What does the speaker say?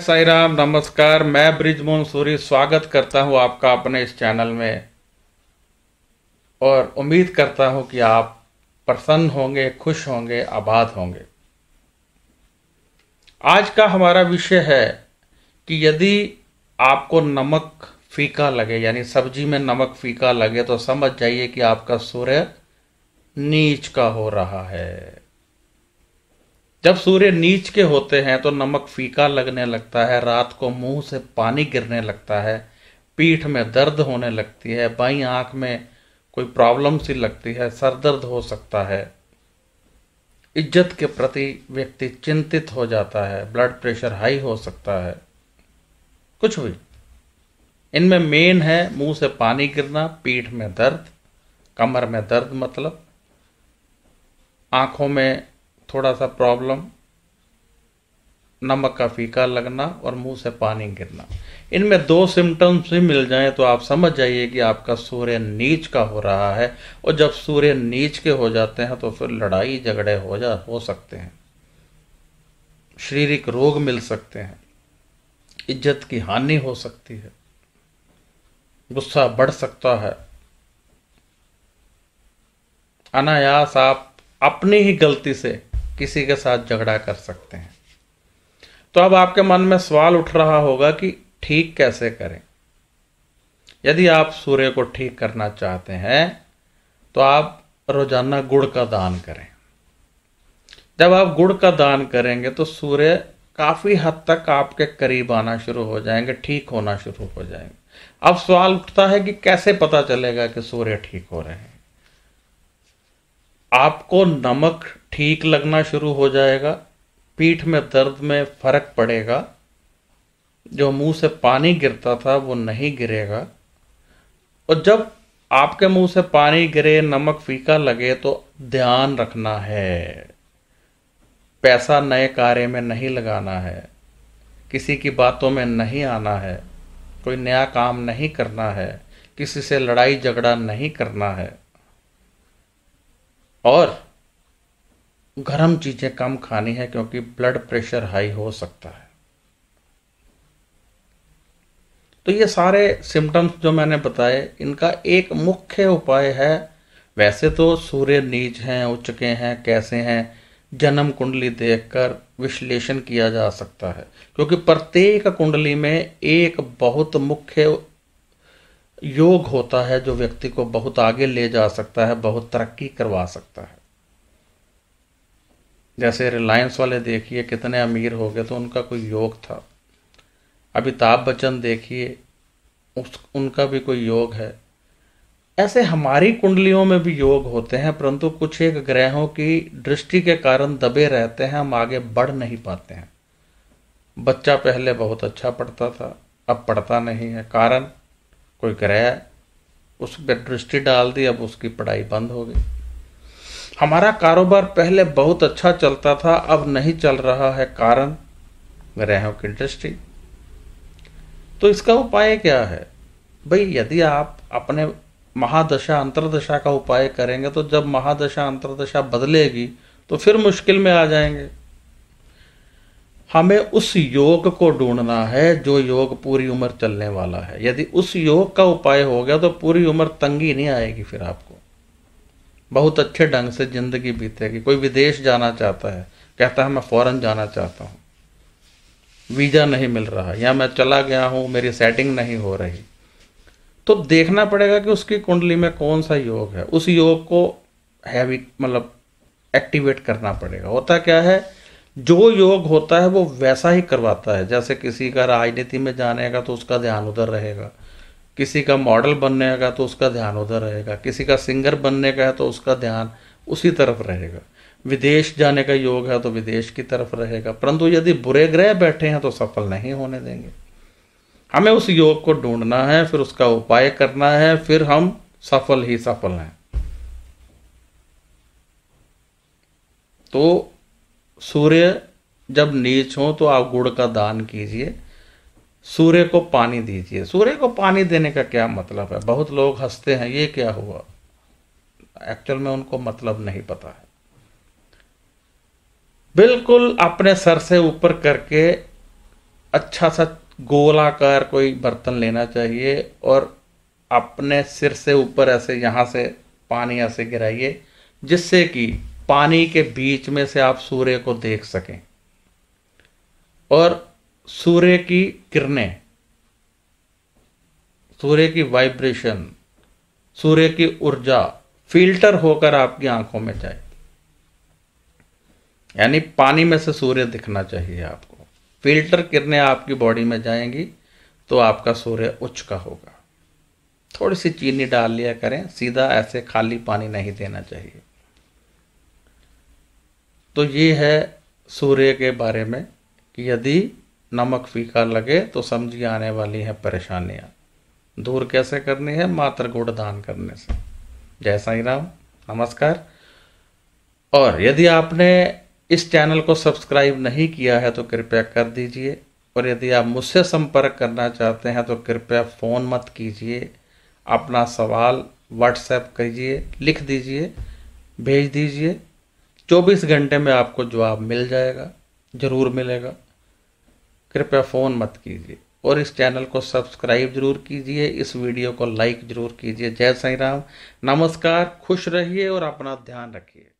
साई राम नमस्कार मैं ब्रिजमोहन सूरी स्वागत करता हूं आपका अपने इस चैनल में और उम्मीद करता हूं कि आप प्रसन्न होंगे खुश होंगे आबाद होंगे आज का हमारा विषय है कि यदि आपको नमक फीका लगे यानी सब्जी में नमक फीका लगे तो समझ जाइए कि आपका सूर्य नीच का हो रहा है जब सूर्य नीच के होते हैं तो नमक फीका लगने लगता है रात को मुंह से पानी गिरने लगता है पीठ में दर्द होने लगती है बाई आंख में कोई प्रॉब्लम सी लगती है सर दर्द हो सकता है इज्जत के प्रति व्यक्ति चिंतित हो जाता है ब्लड प्रेशर हाई हो सकता है कुछ भी इनमें मेन है मुंह से पानी गिरना पीठ में दर्द कमर में दर्द मतलब आंखों में थोड़ा सा प्रॉब्लम नमक का फीका लगना और मुंह से पानी गिरना इनमें दो सिम्टम्स भी मिल जाएं तो आप समझ जाइए कि आपका सूर्य नीच का हो रहा है और जब सूर्य नीच के हो जाते हैं तो फिर लड़ाई झगड़े हो जा हो सकते हैं शारीरिक रोग मिल सकते हैं इज्जत की हानि हो सकती है गुस्सा बढ़ सकता है अनायास आप अपनी ही गलती से किसी के साथ झगड़ा कर सकते हैं तो अब आपके मन में सवाल उठ रहा होगा कि ठीक कैसे करें यदि आप सूर्य को ठीक करना चाहते हैं तो आप रोजाना गुड़ का दान करें जब आप गुड़ का दान करेंगे तो सूर्य काफ़ी हद तक आपके करीब आना शुरू हो जाएंगे ठीक होना शुरू हो जाएंगे अब सवाल उठता है कि कैसे पता चलेगा कि सूर्य ठीक हो रहे हैं आपको नमक ठीक लगना शुरू हो जाएगा पीठ में दर्द में फर्क पड़ेगा जो मुंह से पानी गिरता था वो नहीं गिरेगा और जब आपके मुंह से पानी गिरे नमक फीका लगे तो ध्यान रखना है पैसा नए कार्य में नहीं लगाना है किसी की बातों में नहीं आना है कोई नया काम नहीं करना है किसी से लड़ाई झगड़ा नहीं करना है और गर्म चीज़ें कम खानी है क्योंकि ब्लड प्रेशर हाई हो सकता है तो ये सारे सिम्टम्स जो मैंने बताए इनका एक मुख्य उपाय है वैसे तो सूर्य नीच हैं उच्च के हैं कैसे हैं जन्म कुंडली देखकर विश्लेषण किया जा सकता है क्योंकि प्रत्येक कुंडली में एक बहुत मुख्य योग होता है जो व्यक्ति को बहुत आगे ले जा सकता है बहुत तरक्की करवा सकता है जैसे रिलायंस वाले देखिए कितने अमीर हो गए तो उनका कोई योग था अमिताभ बच्चन देखिए उस उनका भी कोई योग है ऐसे हमारी कुंडलियों में भी योग होते हैं परंतु कुछ एक ग्रहों की दृष्टि के कारण दबे रहते हैं हम आगे बढ़ नहीं पाते हैं बच्चा पहले बहुत अच्छा पढ़ता था अब पढ़ता नहीं है कारण कोई ग्रह उस पर दृष्टि डाल दी अब उसकी पढ़ाई बंद हो गई हमारा कारोबार पहले बहुत अच्छा चलता था अब नहीं चल रहा है कारण की इंडस्ट्री तो इसका उपाय क्या है भाई यदि आप अपने महादशा अंतरदशा का उपाय करेंगे तो जब महादशा अंतरदशा बदलेगी तो फिर मुश्किल में आ जाएंगे हमें उस योग को ढूंढना है जो योग पूरी उम्र चलने वाला है यदि उस योग का उपाय हो गया तो पूरी उम्र तंगी नहीं आएगी फिर आपको बहुत अच्छे ढंग से ज़िंदगी बीतेगी कोई विदेश जाना चाहता है कहता है मैं फ़ॉरन जाना चाहता हूँ वीज़ा नहीं मिल रहा या मैं चला गया हूँ मेरी सेटिंग नहीं हो रही तो देखना पड़ेगा कि उसकी कुंडली में कौन सा योग है उस योग को हैवी मतलब एक्टिवेट करना पड़ेगा होता क्या है जो योग होता है वो वैसा ही करवाता है जैसे किसी का राजनीति में जाने का तो उसका ध्यान उधर रहेगा किसी का मॉडल बनने का तो उसका ध्यान उधर रहेगा किसी का सिंगर बनने का है तो उसका ध्यान उसी तरफ रहेगा विदेश जाने का योग है तो विदेश की तरफ रहेगा परंतु यदि बुरे ग्रह बैठे हैं तो सफल नहीं होने देंगे हमें उस योग को ढूंढना है फिर उसका उपाय करना है फिर हम सफल ही सफल हैं तो सूर्य जब नीच हो तो आप गुड़ का दान कीजिए सूर्य को पानी दीजिए सूर्य को पानी देने का क्या मतलब है बहुत लोग हंसते हैं ये क्या हुआ एक्चुअल में उनको मतलब नहीं पता है बिल्कुल अपने सर से ऊपर करके अच्छा सा गोलाकार कोई बर्तन लेना चाहिए और अपने सिर से ऊपर ऐसे यहाँ से पानी ऐसे गिराइए जिससे कि पानी के बीच में से आप सूर्य को देख सकें और सूर्य की किरणें सूर्य की वाइब्रेशन सूर्य की ऊर्जा फिल्टर होकर आपकी आंखों में जाएगी यानी पानी में से सूर्य दिखना चाहिए आपको फिल्टर किरणें आपकी बॉडी में जाएंगी तो आपका सूर्य उच्च का होगा थोड़ी सी चीनी डाल लिया करें सीधा ऐसे खाली पानी नहीं देना चाहिए तो ये है सूर्य के बारे में कि यदि नमक फीका लगे तो समझिए आने वाली है परेशानियाँ दूर कैसे करनी है मात्र गुड़ दान करने से जय साई राम नमस्कार और यदि आपने इस चैनल को सब्सक्राइब नहीं किया है तो कृपया कर दीजिए और यदि आप मुझसे संपर्क करना चाहते हैं तो कृपया फ़ोन मत कीजिए अपना सवाल व्हाट्सएप कीजिए लिख दीजिए भेज दीजिए 24 घंटे में आपको जवाब मिल जाएगा ज़रूर मिलेगा कृपया फ़ोन मत कीजिए और इस चैनल को सब्सक्राइब जरूर कीजिए इस वीडियो को लाइक जरूर कीजिए जय साई राम नमस्कार खुश रहिए और अपना ध्यान रखिए